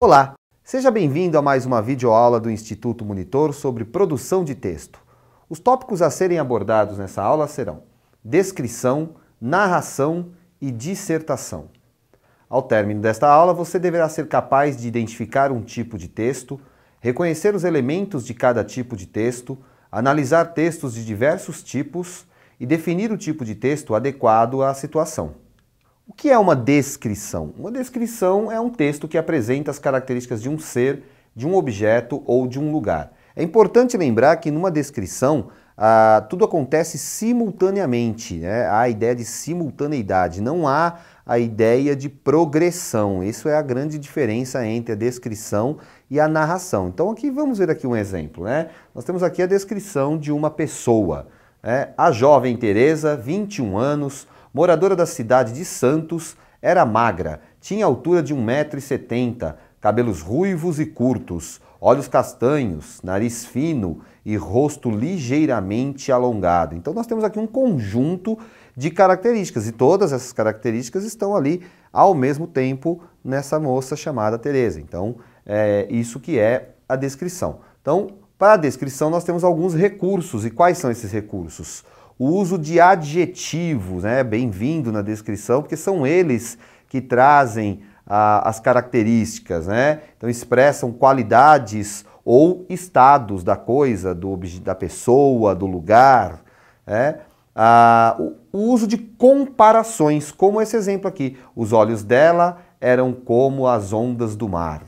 Olá, seja bem-vindo a mais uma videoaula do Instituto Monitor sobre produção de texto. Os tópicos a serem abordados nessa aula serão descrição, narração e dissertação. Ao término desta aula, você deverá ser capaz de identificar um tipo de texto, reconhecer os elementos de cada tipo de texto, analisar textos de diversos tipos e definir o tipo de texto adequado à situação. O que é uma descrição? Uma descrição é um texto que apresenta as características de um ser, de um objeto ou de um lugar. É importante lembrar que numa descrição ah, tudo acontece simultaneamente, né? há a ideia de simultaneidade, não há a ideia de progressão. Isso é a grande diferença entre a descrição e a narração. Então aqui vamos ver aqui um exemplo. Né? Nós temos aqui a descrição de uma pessoa. Né? A jovem Teresa, 21 anos, moradora da cidade de Santos, era magra, tinha altura de 1,70m, cabelos ruivos e curtos, olhos castanhos, nariz fino e rosto ligeiramente alongado. Então nós temos aqui um conjunto de características e todas essas características estão ali ao mesmo tempo nessa moça chamada Teresa. Então é isso que é a descrição. Então para a descrição nós temos alguns recursos e quais são esses recursos? O uso de adjetivos, né? bem-vindo na descrição, porque são eles que trazem ah, as características, né? Então expressam qualidades ou estados da coisa, do, da pessoa, do lugar. Né? Ah, o, o uso de comparações, como esse exemplo aqui. Os olhos dela eram como as ondas do mar.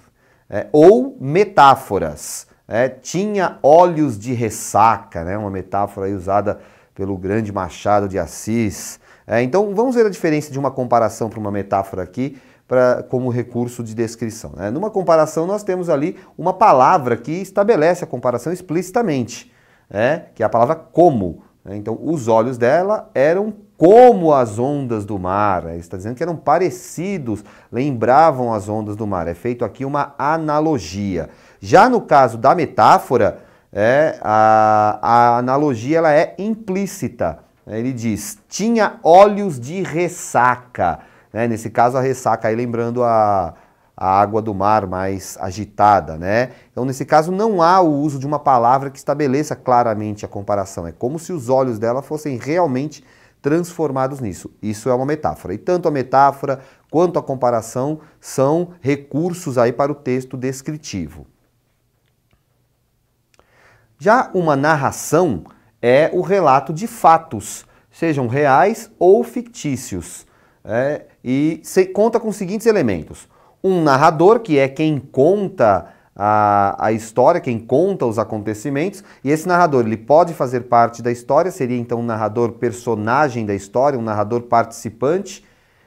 É, ou metáforas. É, tinha olhos de ressaca, né? uma metáfora usada pelo grande Machado de Assis. É, então vamos ver a diferença de uma comparação para uma metáfora aqui, pra, como recurso de descrição. Né? Numa comparação nós temos ali uma palavra que estabelece a comparação explicitamente, né? que é a palavra como. Né? Então os olhos dela eram como as ondas do mar. Ele né? está dizendo que eram parecidos, lembravam as ondas do mar. É feito aqui uma analogia. Já no caso da metáfora, é, a, a analogia ela é implícita. Ele diz, tinha olhos de ressaca. Né? Nesse caso, a ressaca, aí lembrando a, a água do mar mais agitada, né? Então, nesse caso, não há o uso de uma palavra que estabeleça claramente a comparação. É como se os olhos dela fossem realmente transformados nisso. Isso é uma metáfora. E tanto a metáfora quanto a comparação são recursos aí para o texto descritivo. Já uma narração é o relato de fatos, sejam reais ou fictícios, é, e se, conta com os seguintes elementos: um narrador, que é quem conta a, a história, quem conta os acontecimentos, e esse narrador ele pode fazer parte da história, seria então um narrador personagem da história, um narrador participante,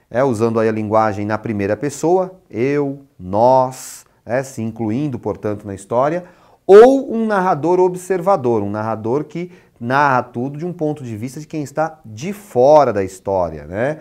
é, usando aí a linguagem na primeira pessoa, eu, nós, é, se incluindo, portanto, na história ou um narrador observador, um narrador que narra tudo de um ponto de vista de quem está de fora da história. Né?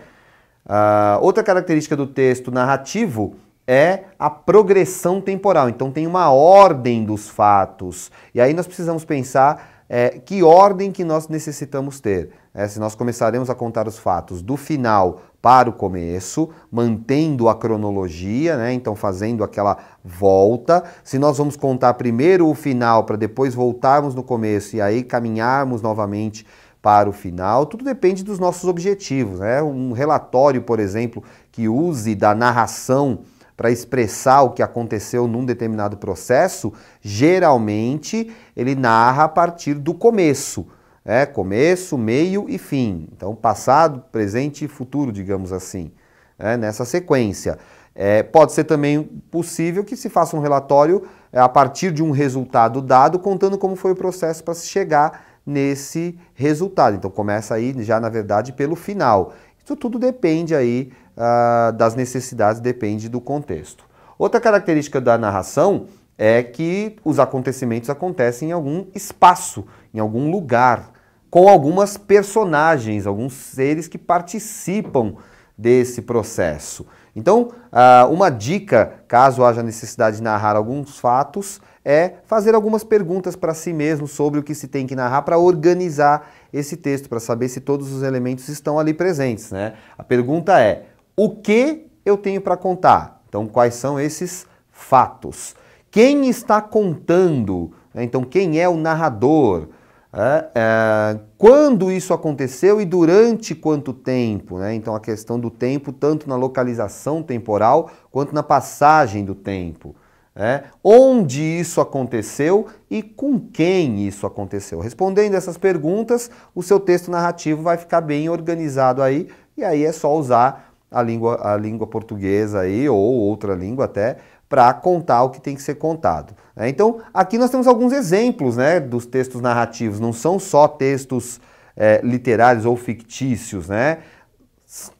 Uh, outra característica do texto narrativo é a progressão temporal, então tem uma ordem dos fatos. E aí nós precisamos pensar é, que ordem que nós necessitamos ter. É, se nós começaremos a contar os fatos do final para o começo, mantendo a cronologia, né? então fazendo aquela volta. Se nós vamos contar primeiro o final para depois voltarmos no começo e aí caminharmos novamente para o final, tudo depende dos nossos objetivos. Né? Um relatório, por exemplo, que use da narração para expressar o que aconteceu num determinado processo, geralmente ele narra a partir do começo. É, começo, meio e fim. Então, passado, presente e futuro, digamos assim, é, nessa sequência. É, pode ser também possível que se faça um relatório é, a partir de um resultado dado, contando como foi o processo para se chegar nesse resultado. Então começa aí já na verdade pelo final. Isso tudo depende aí ah, das necessidades depende do contexto. Outra característica da narração é que os acontecimentos acontecem em algum espaço, em algum lugar, com algumas personagens, alguns seres que participam desse processo. Então, ah, uma dica, caso haja necessidade de narrar alguns fatos, é fazer algumas perguntas para si mesmo sobre o que se tem que narrar para organizar esse texto, para saber se todos os elementos estão ali presentes. Né? A pergunta é: o que eu tenho para contar. Então, quais são esses fatos? Quem está contando? Né, então, quem é o narrador? É, é, quando isso aconteceu e durante quanto tempo? Né? Então, a questão do tempo, tanto na localização temporal quanto na passagem do tempo. É, onde isso aconteceu e com quem isso aconteceu. Respondendo essas perguntas, o seu texto narrativo vai ficar bem organizado aí, e aí é só usar a língua, a língua portuguesa aí, ou outra língua até, para contar o que tem que ser contado. Né? Então, aqui nós temos alguns exemplos né, dos textos narrativos, não são só textos é, literários ou fictícios, né?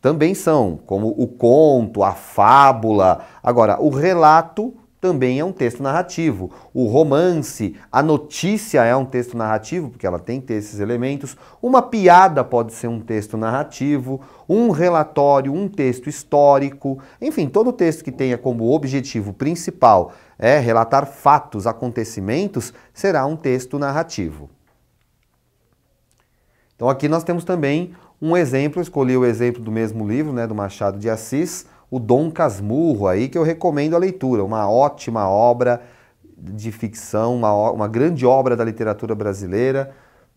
Também são, como o conto, a fábula. Agora, o relato também é um texto narrativo. O romance, a notícia é um texto narrativo, porque ela tem que ter esses elementos. Uma piada pode ser um texto narrativo, um relatório, um texto histórico. Enfim, todo texto que tenha como objetivo principal é relatar fatos, acontecimentos, será um texto narrativo. Então aqui nós temos também um exemplo, escolhi o exemplo do mesmo livro, né, do Machado de Assis, o Dom Casmurro aí, que eu recomendo a leitura, uma ótima obra de ficção, uma, uma grande obra da literatura brasileira,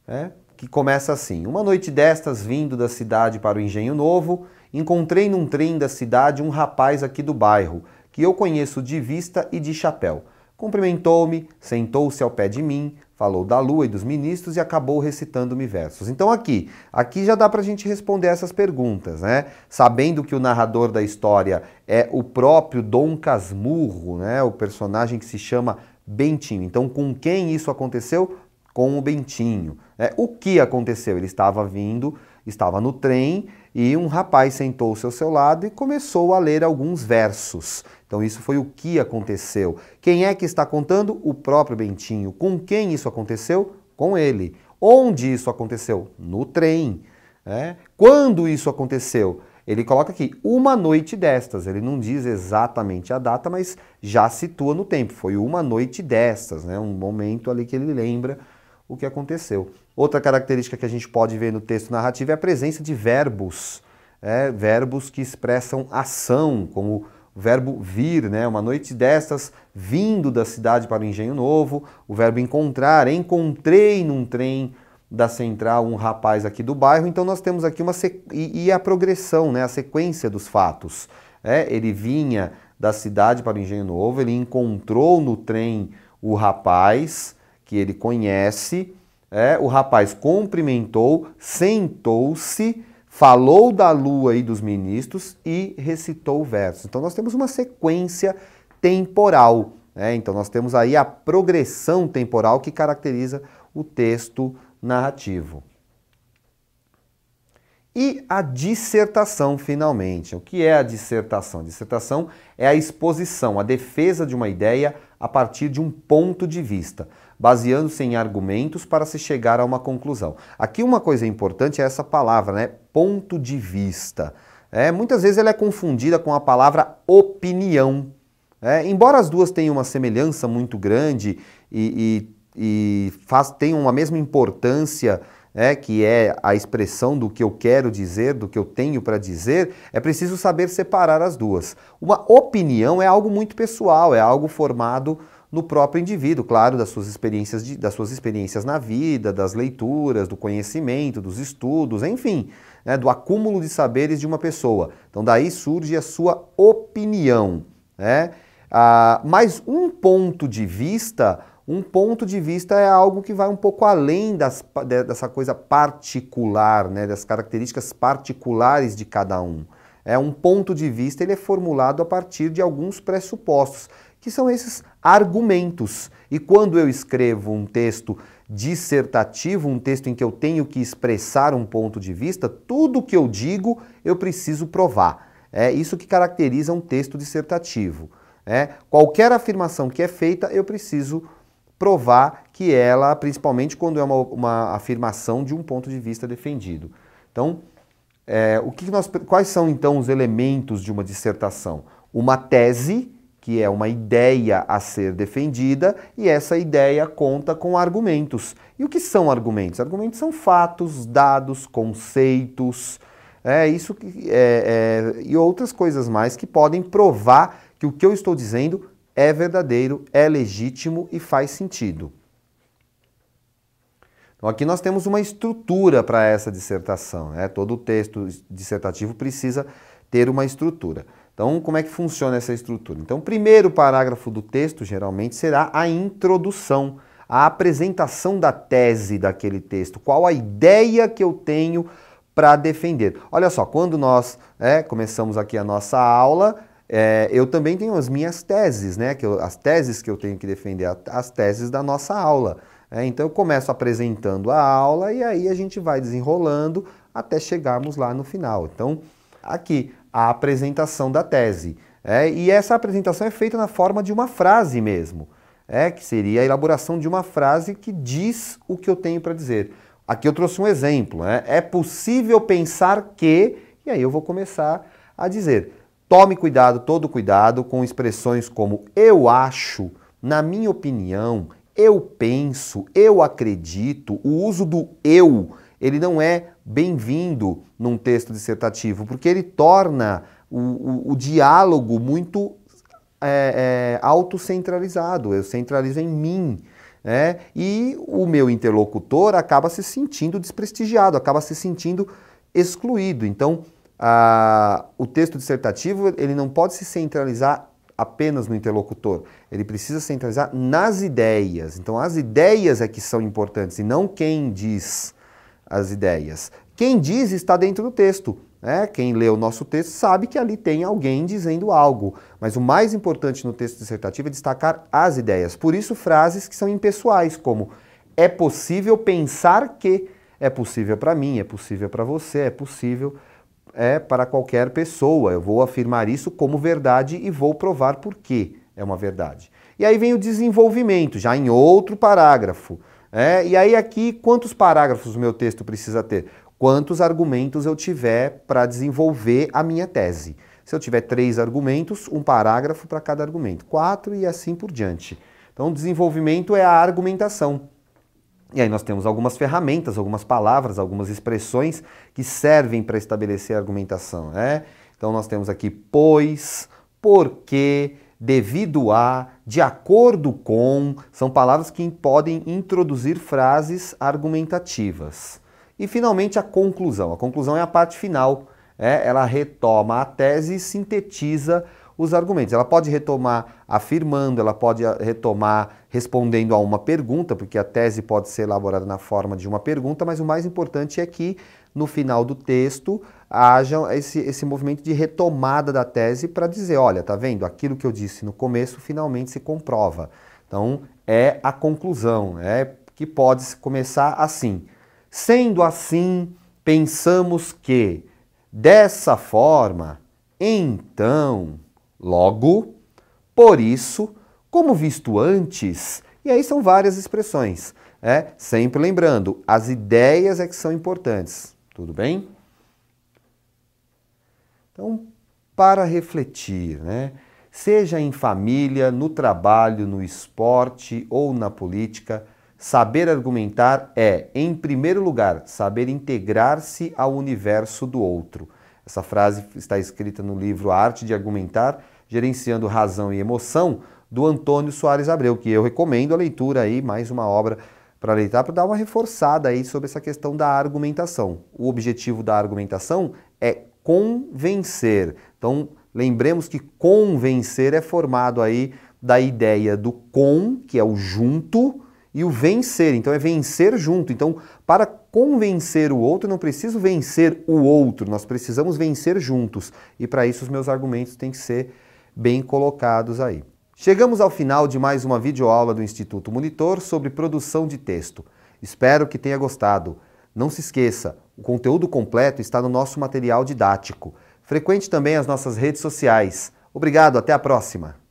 né? que começa assim. Uma noite destas, vindo da cidade para o Engenho Novo, encontrei num trem da cidade um rapaz aqui do bairro, que eu conheço de vista e de chapéu. Cumprimentou-me, sentou-se ao pé de mim, falou da lua e dos ministros e acabou recitando-me versos. Então aqui, aqui já dá para a gente responder essas perguntas, né? Sabendo que o narrador da história é o próprio Dom Casmurro, né? O personagem que se chama Bentinho. Então com quem isso aconteceu? Com o Bentinho. Né? O que aconteceu? Ele estava vindo estava no trem e um rapaz sentou-se ao seu lado e começou a ler alguns versos. Então, isso foi o que aconteceu. Quem é que está contando? O próprio Bentinho. Com quem isso aconteceu? Com ele. Onde isso aconteceu? No trem. É. Quando isso aconteceu? Ele coloca aqui, uma noite destas. Ele não diz exatamente a data, mas já situa no tempo. Foi uma noite destas, né? um momento ali que ele lembra o que aconteceu. Outra característica que a gente pode ver no texto narrativo é a presença de verbos, é, verbos que expressam ação, como o verbo vir, né? uma noite destas, vindo da cidade para o Engenho Novo, o verbo encontrar, encontrei num trem da central um rapaz aqui do bairro, então nós temos aqui uma sequ... e, e, a progressão, né? a sequência dos fatos. É, ele vinha da cidade para o Engenho Novo, ele encontrou no trem o rapaz, que ele conhece. É, o rapaz cumprimentou, sentou-se, falou da lua e dos ministros e recitou versos. Então nós temos uma sequência temporal. Né? Então nós temos aí a progressão temporal que caracteriza o texto narrativo. E a dissertação, finalmente. O que é a dissertação? A dissertação é a exposição, a defesa de uma ideia a partir de um ponto de vista, baseando-se em argumentos para se chegar a uma conclusão. Aqui uma coisa importante é essa palavra, né? Ponto de vista. É, muitas vezes ela é confundida com a palavra opinião. É, embora as duas tenham uma semelhança muito grande e, e, e faz, tenham a mesma importância né, que é a expressão do que eu quero dizer, do que eu tenho para dizer, é preciso saber separar as duas. Uma opinião é algo muito pessoal, é algo formado no próprio indivíduo, claro, das suas experiências, de, das suas experiências na vida, das leituras, do conhecimento, dos estudos, enfim, né, do acúmulo de saberes de uma pessoa. Então daí surge a sua opinião. Né? Ah, mas um ponto de vista um ponto de vista é algo que vai um pouco além das, dessa coisa particular, né, das características particulares de cada um. É um ponto de vista, ele é formulado a partir de alguns pressupostos, que são esses argumentos. E quando eu escrevo um texto dissertativo, um texto em que eu tenho que expressar um ponto de vista, tudo que eu digo eu preciso provar. É isso que caracteriza um texto dissertativo. É, qualquer afirmação que é feita eu preciso provar provar que ela, principalmente quando é uma, uma afirmação de um ponto de vista defendido. Então, é, o que nós, quais são então os elementos de uma dissertação? Uma tese, que é uma ideia a ser defendida, e essa ideia conta com argumentos. E o que são argumentos? Argumentos são fatos, dados, conceitos, é, isso é, é, e outras coisas mais que podem provar que o que eu estou dizendo é verdadeiro, é legítimo e faz sentido. Então, aqui nós temos uma estrutura para essa dissertação. Né? Todo texto dissertativo precisa ter uma estrutura. Então, como é que funciona essa estrutura? Então, o primeiro parágrafo do texto geralmente será a introdução, a apresentação da tese daquele texto, qual a ideia que eu tenho para defender. Olha só, quando nós é, começamos aqui a nossa aula, é, eu também tenho as minhas teses, né? Que eu, as teses que eu tenho que defender, as teses da nossa aula. É, então eu começo apresentando a aula e aí a gente vai desenrolando até chegarmos lá no final. Então, aqui, a apresentação da tese. É, e essa apresentação é feita na forma de uma frase mesmo, é, que seria a elaboração de uma frase que diz o que eu tenho para dizer. Aqui eu trouxe um exemplo. Né? É possível pensar que. E aí eu vou começar a dizer. Tome cuidado, todo cuidado com expressões como eu acho, na minha opinião, eu penso, eu acredito. O uso do eu, ele não é bem-vindo num texto dissertativo, porque ele torna o, o, o diálogo muito é, é, autocentralizado. Eu centralizo em mim. Né? E o meu interlocutor acaba se sentindo desprestigiado, acaba se sentindo excluído. Então, ah, o texto dissertativo ele não pode se centralizar apenas no interlocutor, ele precisa se centralizar nas ideias. Então, as ideias é que são importantes e não quem diz as ideias. Quem diz está dentro do texto. Né? Quem lê o nosso texto sabe que ali tem alguém dizendo algo. Mas o mais importante no texto dissertativo é destacar as ideias. Por isso, frases que são impessoais, como é possível pensar que é possível para mim, é possível para você, é possível é para qualquer pessoa. Eu vou afirmar isso como verdade e vou provar por que é uma verdade. E aí vem o desenvolvimento, já em outro parágrafo. É, e aí aqui, quantos parágrafos o meu texto precisa ter? Quantos argumentos eu tiver para desenvolver a minha tese? Se eu tiver três argumentos, um parágrafo para cada argumento. Quatro e assim por diante. Então, desenvolvimento é a argumentação. E aí nós temos algumas ferramentas, algumas palavras, algumas expressões que servem para estabelecer a argumentação. Né? Então nós temos aqui pois, porque, devido a, de acordo com, são palavras que podem introduzir frases argumentativas. E finalmente a conclusão. A conclusão é a parte final. É? Ela retoma a tese e sintetiza os argumentos. Ela pode retomar afirmando, ela pode ah, retomar respondendo a uma pergunta, porque a tese pode ser elaborada na forma de uma pergunta, mas o mais importante é que no final do texto haja esse, esse movimento de retomada da tese para dizer, olha, tá vendo? Aquilo que eu disse no começo finalmente se comprova. Então é a conclusão, é que pode começar assim. Sendo assim, pensamos que dessa forma, então Logo, por isso, como visto antes, e aí são várias expressões, é? Sempre lembrando, as ideias é que são importantes, tudo bem? Então, para refletir, né? Seja em família, no trabalho, no esporte ou na política, saber argumentar é, em primeiro lugar, saber integrar-se ao universo do outro. Essa frase está escrita no livro Arte de Argumentar, Gerenciando Razão e Emoção, do Antônio Soares Abreu, que eu recomendo a leitura aí, mais uma obra para leitar, para dar uma reforçada aí sobre essa questão da argumentação. O objetivo da argumentação é convencer. Então, lembremos que convencer é formado aí da ideia do com, que é o junto, e o vencer. Então é vencer junto. Então, para convencer o outro, não preciso vencer o outro, nós precisamos vencer juntos. E para isso, os meus argumentos têm que ser bem colocados aí. Chegamos ao final de mais uma videoaula do Instituto Monitor sobre produção de texto. Espero que tenha gostado. Não se esqueça, o conteúdo completo está no nosso material didático. Frequente também as nossas redes sociais. Obrigado, até a próxima!